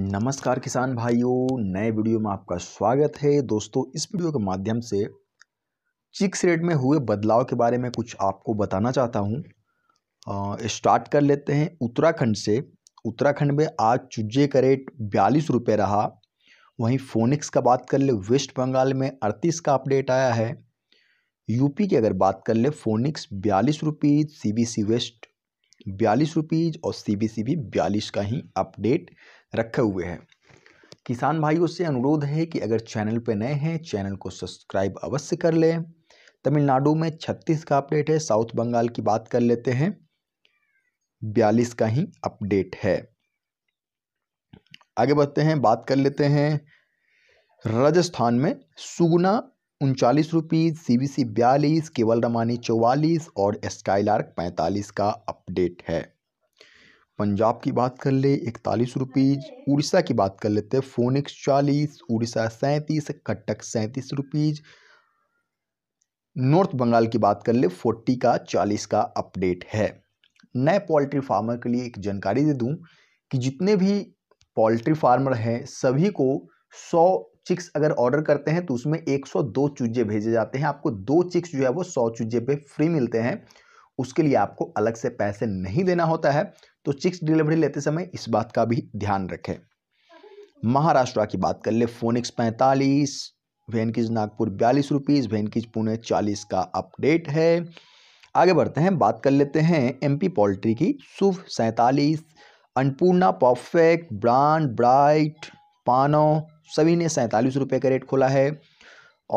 नमस्कार किसान भाइयों नए वीडियो में आपका स्वागत है दोस्तों इस वीडियो के माध्यम से चिक्स रेट में हुए बदलाव के बारे में कुछ आपको बताना चाहता हूँ स्टार्ट कर लेते हैं उत्तराखंड से उत्तराखंड में आज चुज्जे का रेट बयालीस रुपये रहा वहीं फोनिक्स का बात कर ले वेस्ट बंगाल में अड़तीस का अपडेट आया है यूपी की अगर बात कर ले फोनिक्स बयालीस रुपीज़ सी वेस्ट बयालीस रुपीज़ और सी भी बयालीस का ही अपडेट रखे हुए हैं किसान भाइयों से अनुरोध है कि अगर चैनल पर नए हैं चैनल को सब्सक्राइब अवश्य कर लें तमिलनाडु में छत्तीस का अपडेट है साउथ बंगाल की बात कर लेते हैं बयालीस का ही अपडेट है आगे बढ़ते हैं बात कर लेते हैं राजस्थान में सुगुना उनचालीस रुपीज़ सी बी सी बयालीस केवल रमानी चौवालीस और स्काईलार्क पैंतालीस का अपडेट है पंजाब की बात कर ले इकतालीस रुपीज़ उड़ीसा की बात कर लेते हैं फोनिक्स चालीस उड़ीसा सैंतीस कटक सैंतीस रुपीज़ नॉर्थ बंगाल की बात कर ले फोर्टी का चालीस का अपडेट है नए पोल्ट्री फार्मर के लिए एक जानकारी दे दूं कि जितने भी पोल्ट्री फार्मर हैं सभी को सौ चिक्स अगर ऑर्डर करते हैं तो उसमें एक सौ दो चूजे भेजे जाते हैं आपको दो चिक्स जो है वो सौ चूजे पे फ्री मिलते हैं उसके लिए आपको अलग से पैसे नहीं देना होता है तो चिक्स डिलीवरी लेते समय इस बात का भी ध्यान रखें महाराष्ट्र की बात कर ले फोनिक्स पैंतालीस वेनकिज नागपुर बयालीस रुपीज़ वेनकिज पुणे चालीस का अपडेट है आगे बढ़ते हैं बात कर लेते हैं एमपी पोल्ट्री की शुभ सैंतालीस अन्नपूर्णा परफेक्ट ब्रांड ब्राइट पानो सभी ने सैंतालीस रुपये का रेट खोला है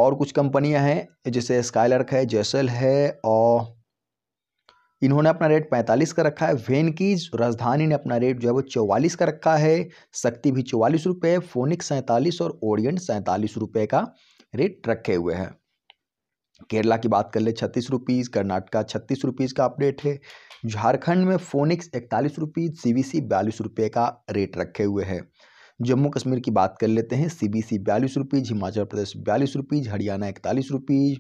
और कुछ कंपनियां हैं जैसे स्काईलर्क है जैसल है और इन्होंने अपना रेट 45 का रखा है वेनकीज राजधानी ने अपना रेट जो है वो 44 का रखा है शक्ति भी चौवालीस रुपये फोनिक सैंतालीस और ओरियंट सैंतालीस रुपये का रेट रखे हुए हैं केरला की बात कर ले छत्तीस रुपीज़ कर्नाटका छत्तीस रुपीज़ का अपडेट है झारखंड में फोनिक्स इकतालीस रुपीज़ सी बी सी बयालीस रुपये का रेट रखे हुए है जम्मू कश्मीर की बात कर लेते हैं सी बी सी बयालीस रुपीज़ हिमाचल प्रदेश बयालीस रुपीज़ हरियाणा इकतालीस रुपीज़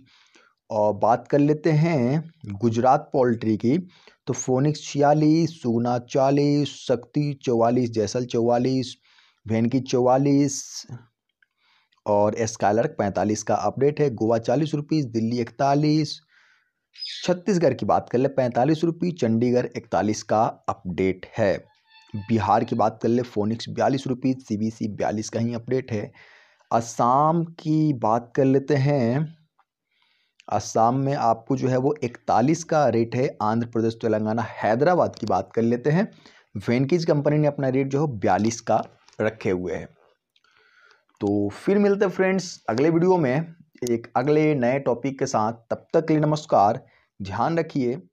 और बात कर लेते हैं गुजरात पोल्ट्री की तो फोनिक्स छियालीस सुगना चालीस शक्ति चौवालीस जैसल चौवालीस वेनकी चौवालीस और स्काइलर्क पैंतालीस का अपडेट है गोवा चालीस रुपीस दिल्ली इकतालीस छत्तीसगढ़ की बात कर ले पैंतालीस रुपये चंडीगढ़ इकतालीस का अपडेट है बिहार की बात कर ले फोनिक्स बयालीस रुपीज़ सी बी सी बयालीस का ही अपडेट है असम की बात कर लेते हैं असम में आपको जो है वो इकतालीस का रेट है आंध्र प्रदेश तेलंगाना हैदराबाद की बात कर लेते हैं वेंकीज कंपनी ने अपना रेट जो है बयालीस का रखे हुए है तो फिर मिलते हैं फ्रेंड्स अगले वीडियो में एक अगले नए टॉपिक के साथ तब तक के लिए नमस्कार ध्यान रखिए